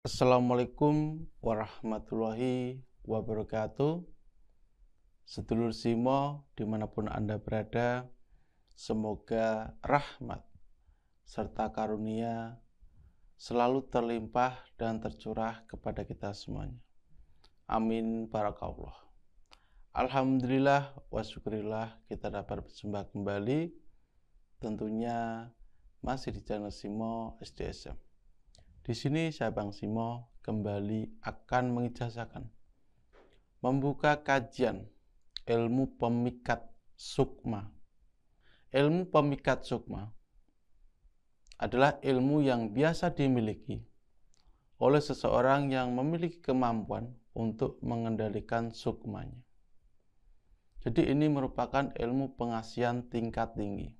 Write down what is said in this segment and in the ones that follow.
Assalamualaikum warahmatullahi wabarakatuh. Sedulur Simo, dimanapun Anda berada, semoga rahmat serta karunia selalu terlimpah dan tercurah kepada kita semuanya. Amin barakallah. Alhamdulillah wa syukurillah kita dapat berjumpa kembali tentunya masih di channel Simo SDSM. Di sini saya Bang Simo kembali akan mengijazahkan membuka kajian ilmu pemikat sukma. Ilmu pemikat sukma adalah ilmu yang biasa dimiliki oleh seseorang yang memiliki kemampuan untuk mengendalikan sukmanya. Jadi ini merupakan ilmu pengasihan tingkat tinggi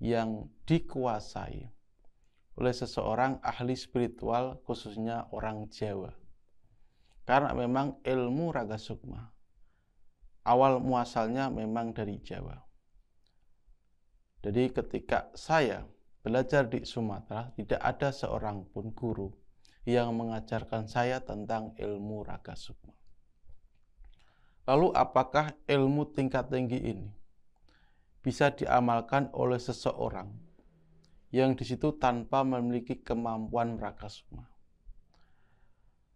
yang dikuasai oleh seseorang ahli spiritual khususnya orang Jawa. Karena memang ilmu raga sukma awal muasalnya memang dari Jawa. Jadi ketika saya belajar di Sumatera tidak ada seorang pun guru yang mengajarkan saya tentang ilmu raga sukma. Lalu apakah ilmu tingkat tinggi ini bisa diamalkan oleh seseorang yang di situ tanpa memiliki kemampuan merakasuma.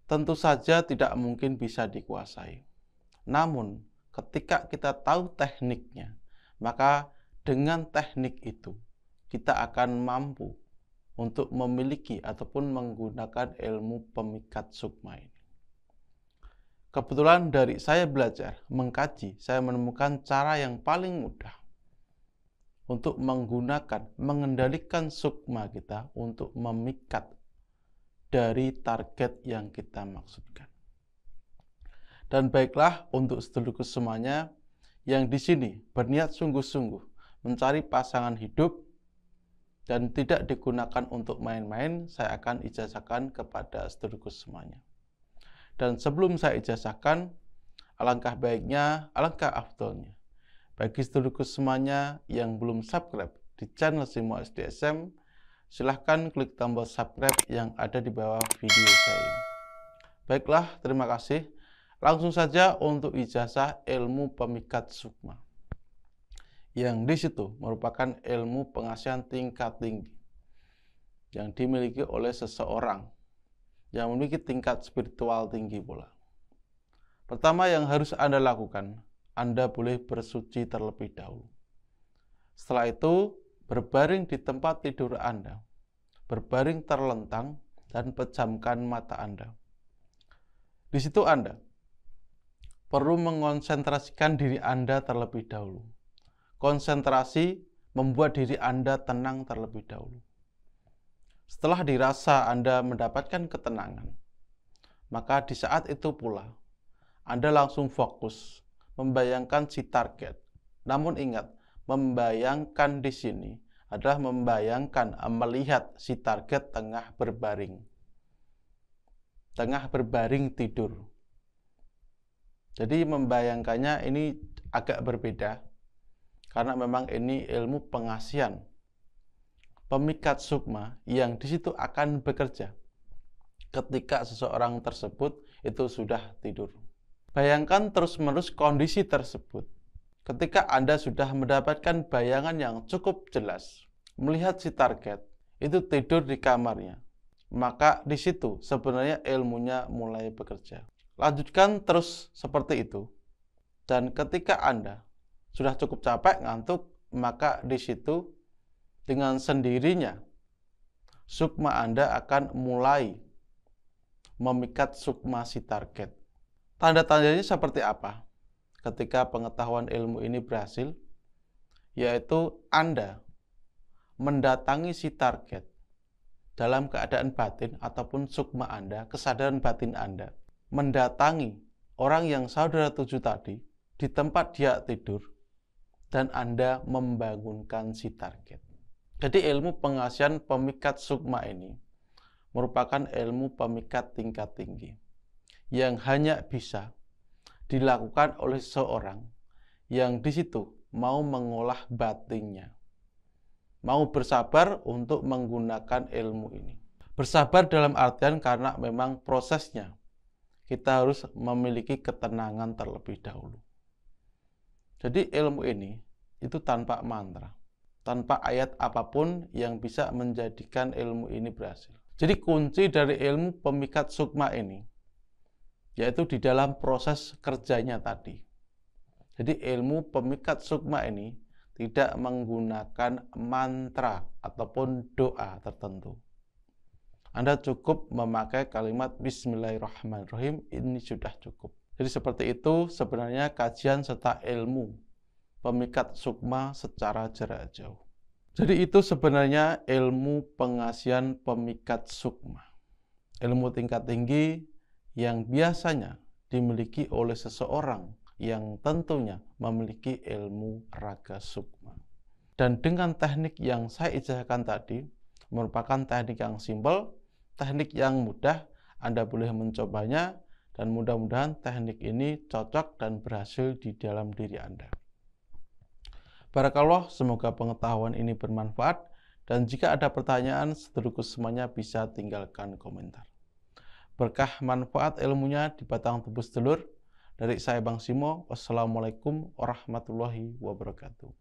Tentu saja tidak mungkin bisa dikuasai. Namun, ketika kita tahu tekniknya, maka dengan teknik itu kita akan mampu untuk memiliki ataupun menggunakan ilmu pemikat sukma ini. Kebetulan dari saya belajar, mengkaji, saya menemukan cara yang paling mudah untuk menggunakan, mengendalikan sukma kita untuk memikat dari target yang kita maksudkan. Dan baiklah untuk seluruh semuanya yang di sini berniat sungguh-sungguh mencari pasangan hidup dan tidak digunakan untuk main-main, saya akan ijazahkan kepada seluruh semuanya. Dan sebelum saya ijazahkan, alangkah baiknya, alangkah afdolnya bagi seluruh semuanya yang belum subscribe di channel Simo SDSM, silahkan klik tombol subscribe yang ada di bawah video saya ini. Baiklah, terima kasih. Langsung saja untuk ijazah ilmu pemikat sukma. Yang di situ merupakan ilmu pengasihan tingkat tinggi yang dimiliki oleh seseorang yang memiliki tingkat spiritual tinggi pula. Pertama yang harus Anda lakukan anda boleh bersuci terlebih dahulu. Setelah itu, berbaring di tempat tidur Anda. Berbaring terlentang dan pejamkan mata Anda. Di situ Anda perlu mengonsentrasikan diri Anda terlebih dahulu. Konsentrasi membuat diri Anda tenang terlebih dahulu. Setelah dirasa Anda mendapatkan ketenangan, maka di saat itu pula Anda langsung fokus membayangkan si target. Namun ingat, membayangkan di sini adalah membayangkan eh, melihat si target tengah berbaring. Tengah berbaring tidur. Jadi membayangkannya ini agak berbeda karena memang ini ilmu pengasian. Pemikat sukma yang di situ akan bekerja ketika seseorang tersebut itu sudah tidur. Bayangkan terus-menerus kondisi tersebut. Ketika Anda sudah mendapatkan bayangan yang cukup jelas, melihat si target itu tidur di kamarnya, maka di situ sebenarnya ilmunya mulai bekerja. Lanjutkan terus seperti itu. Dan ketika Anda sudah cukup capek, ngantuk, maka di situ dengan sendirinya sukma Anda akan mulai memikat sukma si target. Tanda-tandanya seperti apa? Ketika pengetahuan ilmu ini berhasil, yaitu Anda mendatangi si target dalam keadaan batin ataupun sukma Anda, kesadaran batin Anda, mendatangi orang yang saudara tuju tadi di tempat dia tidur dan Anda membangunkan si target. Jadi ilmu pengasihan pemikat sukma ini merupakan ilmu pemikat tingkat tinggi yang hanya bisa dilakukan oleh seorang yang di situ mau mengolah batinnya, mau bersabar untuk menggunakan ilmu ini. Bersabar dalam artian karena memang prosesnya kita harus memiliki ketenangan terlebih dahulu. Jadi ilmu ini itu tanpa mantra, tanpa ayat apapun yang bisa menjadikan ilmu ini berhasil. Jadi kunci dari ilmu pemikat sukma ini yaitu di dalam proses kerjanya tadi. Jadi ilmu pemikat sukma ini tidak menggunakan mantra ataupun doa tertentu. Anda cukup memakai kalimat Bismillahirrahmanirrahim, ini sudah cukup. Jadi seperti itu sebenarnya kajian serta ilmu pemikat sukma secara jarak jauh. Jadi itu sebenarnya ilmu pengasihan pemikat sukma. Ilmu tingkat tinggi yang biasanya dimiliki oleh seseorang yang tentunya memiliki ilmu raga sukma. Dan dengan teknik yang saya ijazahkan tadi, merupakan teknik yang simpel, teknik yang mudah, Anda boleh mencobanya, dan mudah-mudahan teknik ini cocok dan berhasil di dalam diri Anda. Barakallah, semoga pengetahuan ini bermanfaat, dan jika ada pertanyaan, seterusnya semuanya bisa tinggalkan komentar. Berkah manfaat ilmunya di batang tubuh sedulur. Dari saya Bang Simo, wassalamualaikum warahmatullahi wabarakatuh.